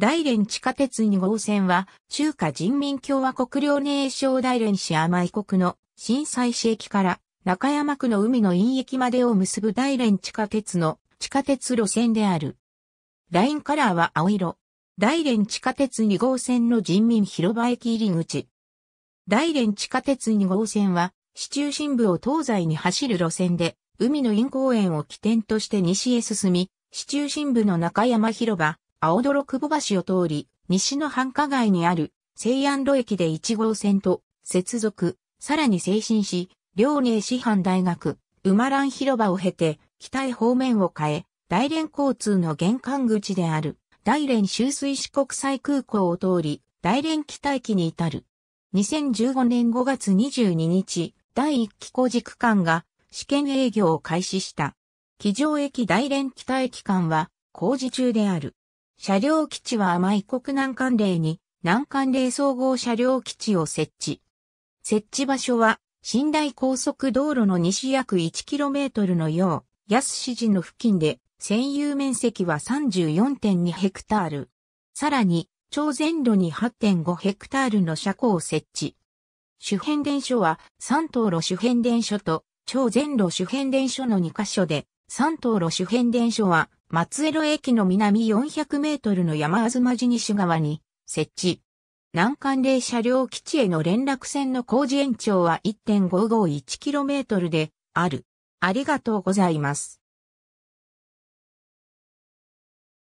大連地下鉄2号線は、中華人民共和国領寧省大連市甘井国の震災市駅から中山区の海の陰駅までを結ぶ大連地下鉄の地下鉄路線である。ラインカラーは青色。大連地下鉄2号線の人民広場駅入り口。大連地下鉄2号線は、市中心部を東西に走る路線で、海の陰公園を起点として西へ進み、市中心部の中山広場、青泥久保橋を通り、西の繁華街にある、西安路駅で1号線と接続、さらに精神し、両寧師範大学、馬蘭広場を経て、北へ方面を変え、大連交通の玄関口である、大連周水市国際空港を通り、大連北駅に至る。2015年5月22日、第1期工事区間が試験営業を開始した。騎乗駅大連北駅間は工事中である。車両基地は甘い国南関連に南関連総合車両基地を設置。設置場所は新大高速道路の西約 1km のよう、安市寺の付近で、占有面積は34.2ヘクタール。さらに、超全路に8.5ヘクタールの車庫を設置。主変電所は三等路主変電所と超全路主変電所の2カ所で、三等路主変電所は松江路駅の南400メートルの山あずま西側に設置。南関で車両基地への連絡線の工事延長は1 5 5 1トルである。ありがとうございます。